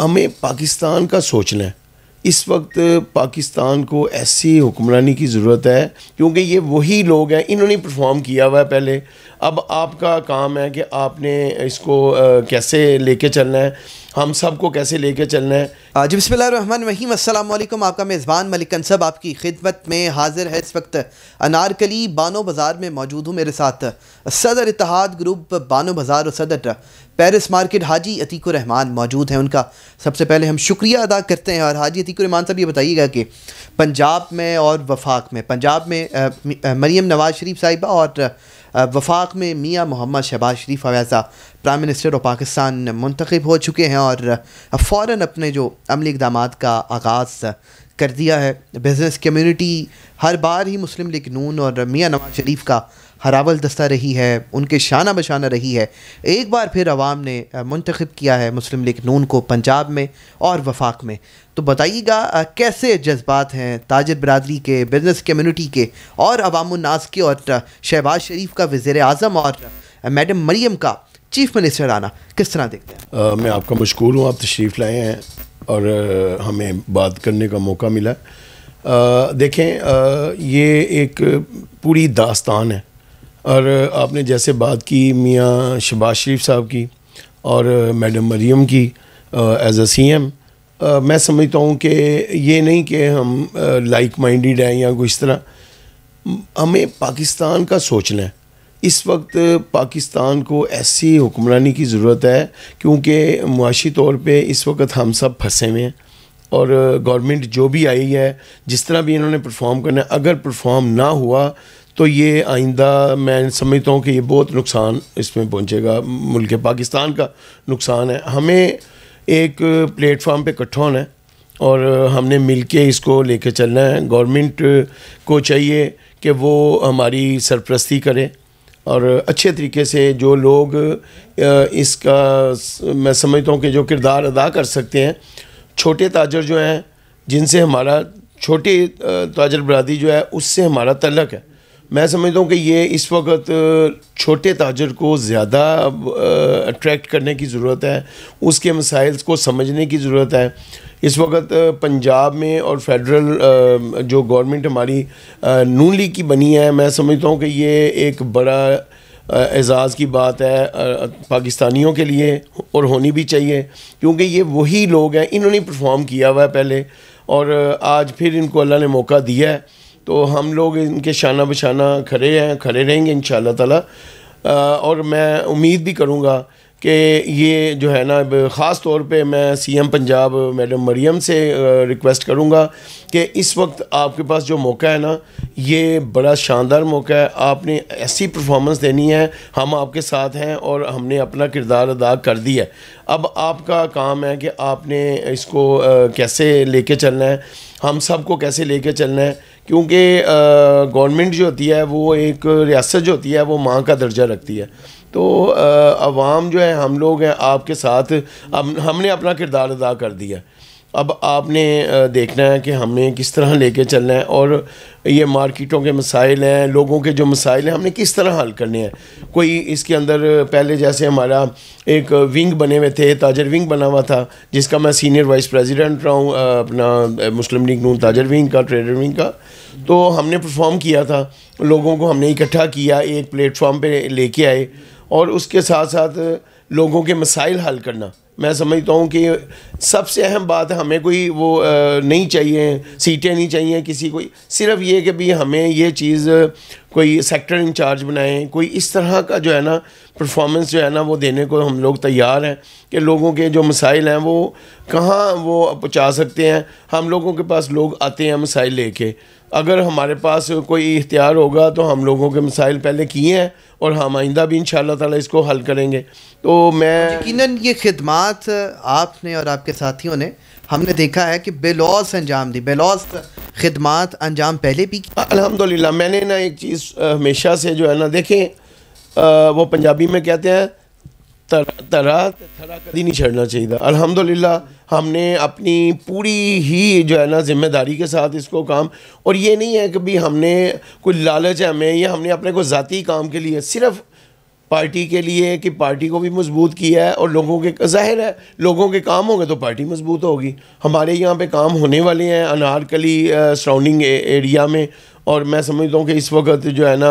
हमें पाकिस्तान का सोचना है इस वक्त पाकिस्तान को ऐसी हुक्मरानी की ज़रूरत है क्योंकि ये वही लोग हैं इन्होंने परफॉर्म किया हुआ है पहले अब आपका काम है कि आपने इसको कैसे लेके चलना है हम सबको कैसे लेके चलना है जी बसमान वहीम अल्लाम आपका मेज़बान मलिक कंसब आपकी खिदमत में हाजिर है इस वक्त अनारकली बानो बाज़ार में मौजूद हूँ मेरे साथ सदर इतिहाद ग्रुप बानो बाज़ार और सदर पेरिस मार्केट हाजी अतीकुर रहमान मौजूद हैं उनका सबसे पहले हम शुक्रिया अदा करते हैं और हाजी अतीक रहमान साहब ये बताइएगा कि पंजाब में और वफाक में पंजाब में मरीम नवाज़ शरीफ साहिबा और वफाक में मियाँ मोहम्मद शहबाज शरीफ अवैसा प्राइम मिनिस्टर ऑफ पाकिस्तान मंतखब हो चुके हैं और फ़ौर अपने जो अमली इकदाम का आगाज़ कर दिया है बिज़नेस कम्युनिटी हर बार ही मुस्लिम लीग नून और मियाँ नवाज शरीफ का हरावल दस्ता रही है उनके शाना बशाना रही है एक बार फिर अवाम ने मंतखब किया है मुस्लिम लीग नून को पंजाब में और वफाक में तो बताइएगा कैसे जज्बात हैं ताजर बरदरी के बिज़नेस कम्यूनिटी के और अवामनास के और शहबाज शरीफ का वज़र अजम और मैडम मरीम का चीफ मिनिस्टर आना किस तरह देखते हैं आ, मैं आपका मशहूर हूँ आप तशरीफ़ लाए हैं और हमें बात करने का मौका मिला देखें ये एक पूरी दास्तान है और आपने जैसे बात की मियाँ शबाज शरीफ साहब की और मैडम मरीम की एज़ अ सी एम मैं समझता हूँ कि ये नहीं कि हम लाइक माइंडेड हैं या कुछ इस तरह हमें पाकिस्तान का सोचना है इस वक्त पाकिस्तान को ऐसी हुक्मरानी की ज़रूरत है क्योंकि मुआशी तौर पे इस वक्त हम सब फंसे हुए हैं और गवर्नमेंट जो भी आई है जिस तरह भी इन्होंने परफॉर्म करना है अगर परफॉर्म ना हुआ तो ये आइंदा मैं समझता हूँ कि ये बहुत नुकसान इसमें पहुँचेगा मुल्क पाकिस्तान का नुकसान है हमें एक प्लेटफार्म पे इकट्ठा होना है और हमने मिल के इसको लेके चलना है गवर्नमेंट को चाहिए कि वो हमारी सरप्रस्ती करे और अच्छे तरीके से जो लोग इसका मैं समझता हूँ कि जो किरदार अदा कर सकते हैं छोटे ताजर जो हैं जिनसे हमारा छोटे ताजर बरदरी जो है उससे हमारा तलक है मैं समझता हूँ कि ये इस वक्त छोटे ताजर को ज़्यादा अट्रैक्ट करने की ज़रूरत है उसके मसाइल्स को समझने की ज़रूरत है इस वक्त पंजाब में और फेडरल जो गवर्नमेंट हमारी नून लीग की बनी है मैं समझता हूँ कि ये एक बड़ा एजाज़ की बात है पाकिस्तानियों के लिए और होनी भी चाहिए क्योंकि ये वही लोग हैं इन्होंने परफॉर्म किया हुआ है पहले और आज फिर इनको अल्लाह ने मौका दिया है तो हम लोग इनके शाना बशाना खड़े हैं खड़े रहेंगे इन ताला और मैं उम्मीद भी करूँगा कि ये जो है ना ख़ास तौर पे मैं सीएम पंजाब मैडम मरियम से रिक्वेस्ट करूँगा कि इस वक्त आपके पास जो मौका है ना ये बड़ा शानदार मौका है आपने ऐसी परफॉर्मेंस देनी है हम आपके साथ हैं और हमने अपना किरदार अदा कर दिया है अब आपका काम है कि आपने इसको कैसे लेके चलना है हम सबको कैसे लेके चलना है क्योंकि गवर्नमेंट जो होती है वो एक रियासत जो होती है वो माँ का दर्जा रखती है तो आवाम जो है हम लोग हैं आपके साथ हमने अपना किरदार अदा कर दिया अब आपने देखना है कि हमें किस तरह लेके चलना है और ये मार्केटों के मसाइल हैं लोगों के जो मसाइल हैं हमने किस तरह हल करने हैं कोई इसके अंदर पहले जैसे हमारा एक विंग बने हुए थे ताजर विंग बना हुआ था जिसका मैं सीनियर वाइस प्रेसिडेंट रहा हूँ अपना मुस्लिम लीग नून ताजर विंग का ट्रेडर विंग का तो हमने परफॉर्म किया था लोगों को हमने इकट्ठा किया एक प्लेटफॉर्म पर लेके आए और उसके साथ साथ लोगों के मसाइल हल करना मैं समझता हूँ कि सबसे अहम बात हमें कोई वो नहीं चाहिए सीटें नहीं चाहिए किसी को सिर्फ ये कि भाई हमें ये चीज़ कोई सेक्टर इंचार्ज बनाएं कोई इस तरह का जो है ना परफॉर्मेंस जो है ना वो देने को हम लोग तैयार हैं कि लोगों के जो मसाइल हैं वो कहाँ वो पहुँचा सकते हैं हम लोगों के पास लोग आते हैं मसाइल ले अगर हमारे पास कोई इख्तियार होगा तो हम लोगों के मसाइल पहले किए हैं और हम आइंदा भी इन ताला इसको हल करेंगे तो मैं यकीन ये खिदमत आपने और आपके साथियों ने हमने देखा है कि बेलौस अंजाम दी बेलौस खिदमत अंजाम पहले भी अल्हम्दुलिल्लाह मैंने ना एक चीज़ हमेशा से जो है ना देखें आ, वो पंजाबी में कहते हैं तरह कभी नहीं छड़ना चाहिए अलहमदिल्ला हमने अपनी पूरी ही जो है ना ज़िम्मेदारी के साथ इसको काम और ये नहीं है कि भी हमने कोई लालच है हमें या हमने अपने को ज़ाती काम के लिए सिर्फ़ पार्टी के लिए कि पार्टी को भी मजबूत किया है और लोगों के जाहिर है लोगों के काम होंगे तो पार्टी मजबूत होगी हमारे यहाँ पे काम होने वाले हैं अनारकली सराउंडिंग एरिया में और मैं समझता हूँ कि इस वक्त जो है ना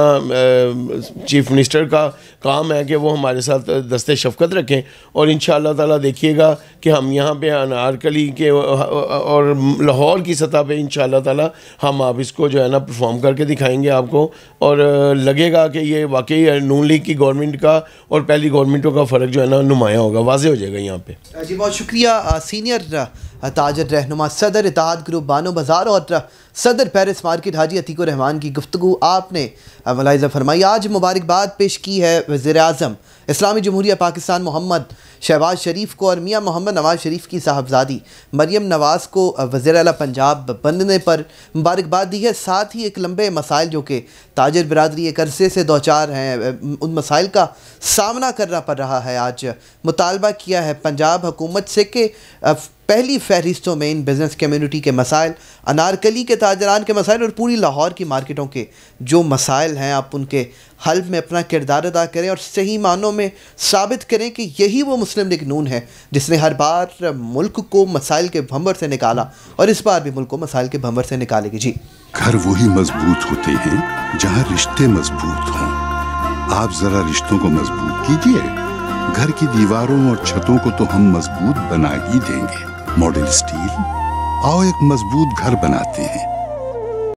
चीफ मिनिस्टर का काम है कि वो हमारे साथ दस्ते शफकत रखें और इन ताला देखिएगा कि हम यहाँ पे अनारकली के और लाहौर की सतह पे इन ताला हम आप इसको जो है ना परफॉर्म करके दिखाएंगे आपको और लगेगा कि ये वाकई नून लीग की गवर्नमेंट का और पहली गवर्नमेंटों का फ़र्क जो है ना नुमाया होगा वाजे हो जाएगा यहाँ पर जी बहुत शुक्रिया सीनियर ताजर रहनुमा सदर इतिहाद ग्रुप बानो बाज़ार और सदर पेरिस मार्केट हाजी अतीक रहमान की गुफ्तु आपने मलाइजा फरमाई आज मुबारकबाद पेश की है वज़र अजम इस्लामी जमहूरिया पाकिस्तान मोहम्मद शहबाज शरीफ को और मियाँ मोहम्मद नवाज़ शरीफ की साहबजादी मरियम नवाज़ को वज़र अल पंजाब बनने पर मुबारकबाद दी है साथ ही एक लंबे मसाइल जो कि ताजर बरदरी एक अरसे से दो चार हैं उन मसाइल का सामना करना पड़ रहा है आज मुतालबा किया है पंजाब हुकूमत से कि पहली फहरिस्तों में इन बिज़नेस कम्यूनिटी के मसाइल अनारकली के शाहजलाल के मसाइल और पूरी लाहौर की मार्केटों के जो मसाइल हैं आप उनके हल में अपना किरदार अदा करें और सही मानों में साबित करें कि यही वो मुस्लिम लीग नून है जिसने हर बार मुल्क को मसाइल के भंवर से निकाला और इस बार भी मुल्क को मसाइल के भंवर से निकालेगी जी घर वही मजबूत होते हैं जहाँ रिश्ते मजबूत हों आप जरा रिश्तों को मजबूत कीजिए घर की दीवारों और छतों को तो हम मजबूत बना ही देंगे मॉडल स्टील आओ एक मजबूत घर बनाते हैं